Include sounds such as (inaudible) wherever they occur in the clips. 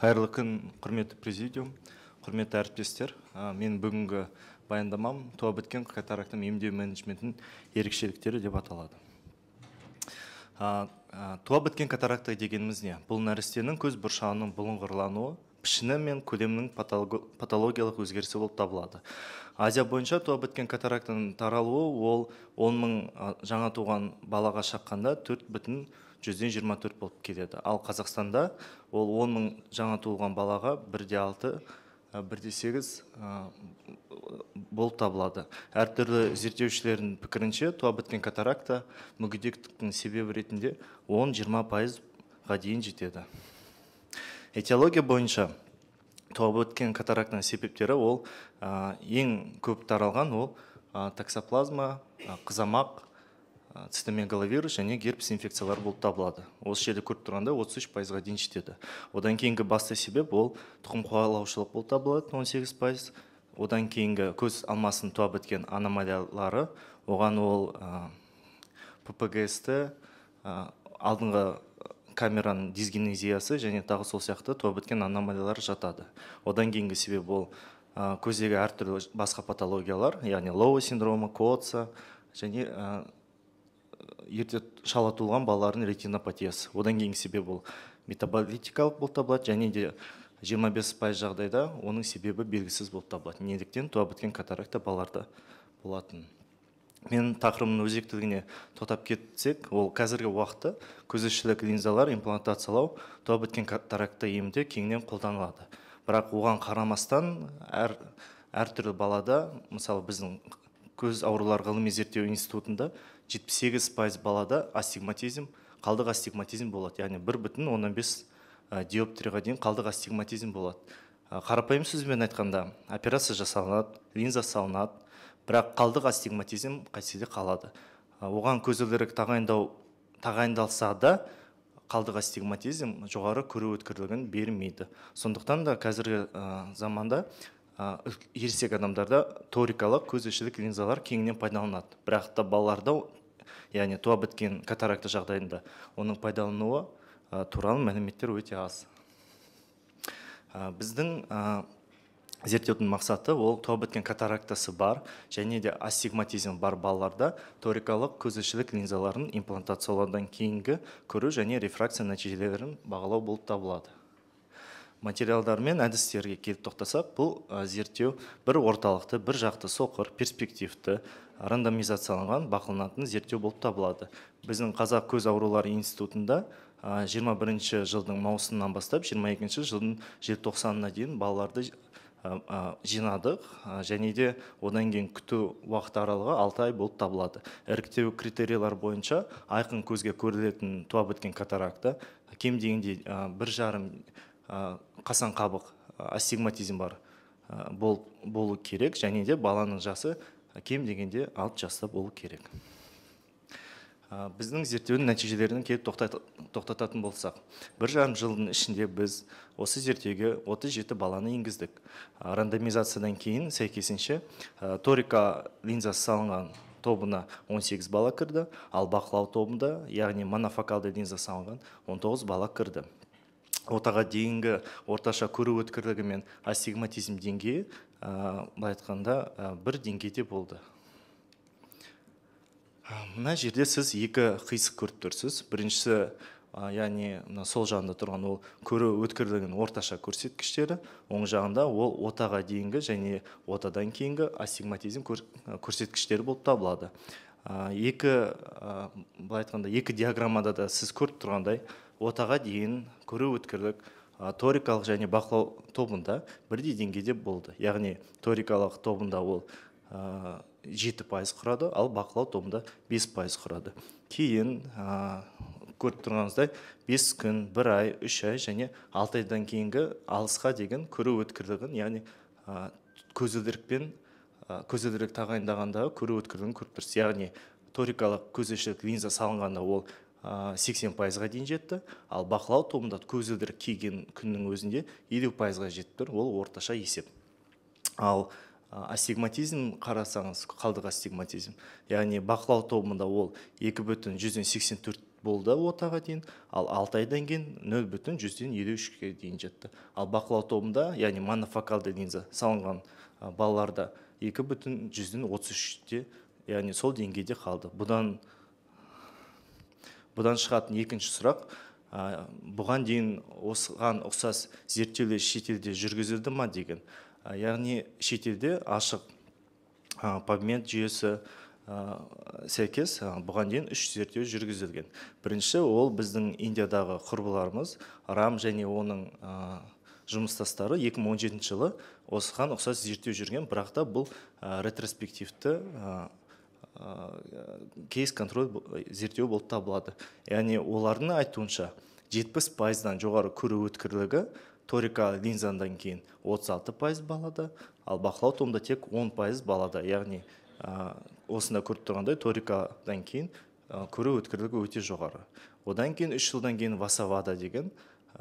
қайырлы күн құрметті президиум құрметті әріптестер менің бүгінгі баяндамам туа біткен катарактың емдеу менеджментінің ерекшеліктері деп аталады ә, туа біткен катаракта дегеніміз не бұл нәрестенің көз бұршағының бұлыңғырлануы пішіні мен көлемінің патологиялық өзгерісі болып табылады азия бойынша туа біткен катарактаның таралуы ол он мың жаңа туған балаға шаққанда төрт бүтін жүзден жиырма төрт болып келеді ал қазақстанда ол он мың жаңа туылған балаға бір де алты сегіз болып табылады әртүрлі зерттеушілердің пікірінше туа біткен катаракта мүгедектіктің себебі ретінде 10-20 пайызға дейін жетеді этиология бойынша туа біткен катарактаның себептері ол ең көп таралған ол таксоплазма қызамақ цитомегаловирус және герпес инфекциялар болып табылады осы жерде көріп тұрғандай 33 үш пайызға дейін жетеді одан кейінгі басты себеп ол тұқым қуалаушылық болып табылады 18 пайыз одан кейінгі көз алмасын туа біткен аномалиялары оған ол ә, ппгс ті ә, алдыңғы камераның дисгенезиясы және тағы сол сияқты туа біткен аномалиялар жатады одан кейінгі себеп ол ә, көздегі әртүрлі басқа патологиялар яғни лоу синдромы коца және ерте шала туылған балалардың ретинопатиясы одан кейінгі себебі ол метаболитикалық болып табылады және де 25 бес пайыз жағдайда оның себебі белгісіз болып табылады неліктен туа біткен катаракта балаларда болатын Мен тақырыбымның өзектілігіне тоқтап кетсек ол қазіргі уақытта көзішілік линзалар имплантациялау туа біткен катаракта емде кеңінен қолданылады бірақ оған қарамастан әр әртүрлі балада мысалы біздің көз аурулар ғылыми зерттеу институтында жетпіс сегіз пайыз балада астигматизм қалдық астигматизм болады яғни бір бүтін оннан бес диоптрияға дейін қалдық астигматизм болады қарапайым сөзбен айтқанда операция жасалынады линза салынады бірақ қалдық астигматизм де қалады оған көзілдірік тағайындау тағайындалса да қалдық астигматизм жоғары көру өткірлігін бермейді сондықтан да қазіргі заманда ә, ересек адамдарда торикалық көзішілік линзалар кеңінен пайдаланады бірақ та балаларда яғни туа біткен катаракта жағдайында оның пайдалануы ә, туралы мәліметтер өте аз біздің ә, зерттеудің мақсаты ол туа біткен катарактасы бар және де астигматизм бар балаларда торикалық көзішілік линзаларын имплантациялаудан кейінгі көру және рефракция нәтижелерін бағалау болып табылады материалдар мен әдістерге келіп тоқтасақ бұл зерттеу бір орталықты бір жақты соқыр перспективті рандомизацияланған бақыланатын зерттеу болып табылады біздің қазақ көз аурулары институтында 21 жылдың маусымынан бастап 22 жылдың желтоқсанына дейін балаларды жинадық және де одан кейін күту уақыт аралығы алты ай болып табылады іріктеу критериялары бойынша айқын көзге көрілетін туа біткен катаракта кем дегенде бір жарым қасан қабық астигматизм бар болу керек және де баланың жасы кем дегенде алты жаста болу керек біздің зерттеудің нәтижелерін келіп тоқтататын болсақ бір жарым жылдың ішінде біз осы зерттеуге 37 баланы енгіздік рандомизациядан кейін сәйкесінше торика линзасы салынған тобына 18 бала кірді ал бақылау тобында яғни монофокалды линза салынған 19 бала кірді отаға дейінгі орташа көру өткірлігі мен астигматизм деңгейі ә, былай айтқанда ә, бір деңгейде болды мына жерде сіз екі қисық көріп тұрсыз біріншісі ә, яғни мына сол жағында тұрған ол көру өткірлігінің орташа көрсеткіштері оң жағында ол отаға дейінгі және отадан кейінгі астигматизм көрсеткіштері болып табылады ә, екі ә, былай айтқанда екі диаграммада да сіз көріп тұрғандай отаға дейін көру өткірлік торикалық және бақылау тобында бірдей деңгейде болды яғни торикалық тобында ол жеті пайыз құрады ал бақылау тобында 5 пайыз құрады кейін көріп тұрғаныңыздай бес күн бір ай үш ай және алты айдан кейінгі алысқа деген көру өткірлігін яғни көзілдірікпен көзілдірік тағайындағандағы көру өткірлігін көріп тұрсыз яғни торикалық көзілдірік линза салынғанда ол сексен пайызға дейін жетті ал бақылау тобында көзілдір киген күннің өзінде елу пайызға жетіп тұр ол орташа есеп ал астигматизм қарасаңыз қалдық астигматизм яғни бақылау тобында ол екі бүтін жүзден сексен төрт болды отаға дейін ал алты айдан кейін нөл бүтін жүзден елу үшке дейін жетті ал бақылау тобында яғни монофокалды линза салынған балаларда екі бүтін жүзден отыз үште яғни сол деңгейде қалды бұдан бұдан шығатын екінші сұрақ бұған дейін осыған ұқсас зерттеулер шетелде жүргізілді ма деген яғни шетелде ашық Пагмент жүйесі сәйкес бұған дейін үш зерттеу жүргізілген бірінші ол біздің индиядағы құрбыларымыз рам және оның жұмыстастары 2017 жылы осыған ұқсас зерттеу жүрген бірақ та бұл ретроспективті кейс контроль зерттеу болып табылады яғни олардың айтуынша 70 пайыздан жоғары көру өткірлігі торика линзадан кейін 36 пайыз балада ал бақылау томда тек 10 пайыз балада яғни ә, осында көріп тұрғандай торикадан кейін ә, көру өткірлігі өте жоғары одан кейін үш жылдан кейін васавада деген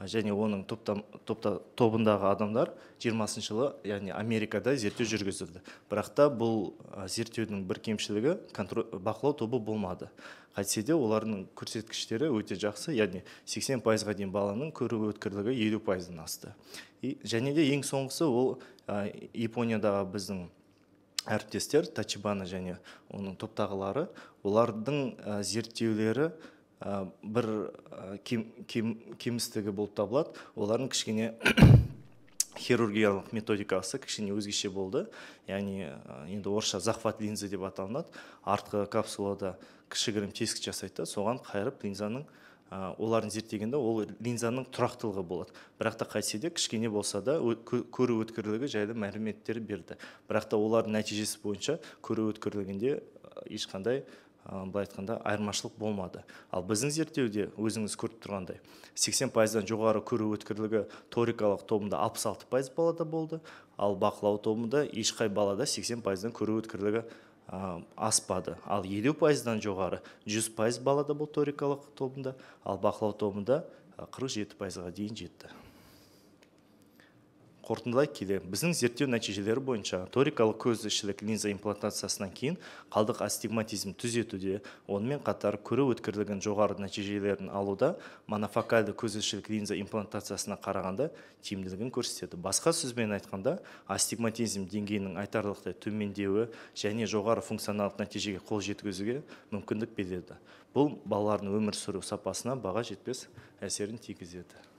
және оның топта, топта, тобындағы адамдар 20 жылы яғни америкада зерттеу жүргізілді бірақ та бұл зерттеудің бір кемшілігі бақылау тобы болмады қайтсе де олардың көрсеткіштері өте жақсы яғни 80 пайызға дейін баланың көру өткірлігі елу пайыздан асты и және де ең соңғысы ол ә, япониядағы біздің әріптестер тачибана және оның топтағылары олардың ә, зерттеулері Э, бір э, кем, кем, кемістігі болып табылады олардың кішкене (coughs) хирургиялық методикасы кішкене өзгеше болды яғни э, енді орысша захват линзы деп аталынады артқы капсулада кішігірім тесік жасайды да соған қайырып линзаның ә, оларын зерттегенде ол линзаның тұрақтылығы болады бірақ та қайтсе де кішкене болса да көру өткірлігі жайлы мәліметтер берді бірақ та олардың нәтижесі бойынша көру өткірлігінде ешқандай былай айтқанда айырмашылық болмады ал біздің зерттеуде өзіңіз көріп тұрғандай 80 пайыздан жоғары көру өткірлігі торикалық тобында 66 пайыз балада болды ал бақылау тобында ешқай балада 80 пайыздан көру өткірлігі аспады ал елу пайыздан жоғары 100 пайыз балада бұл торикалық тобында ал бақылау тобында 47 пайызға дейін жетті қорытындылай келе біздің зерттеу нәтижелері бойынша торикалық ішілік линза имплантациясынан кейін қалдық астигматизм түзетуде онымен қатар көру өткірлігін жоғары нәтижелерін алуда монофокальды ішілік линза имплантациясына қарағанда тиімділігін көрсетеді басқа сөзбен айтқанда астигматизм деңгейінің айтарлықтай төмендеуі және жоғары функционалдық нәтижеге қол жеткізуге мүмкіндік береді бұл балалардың өмір сүру сапасына баға жетпес әсерін тигізеді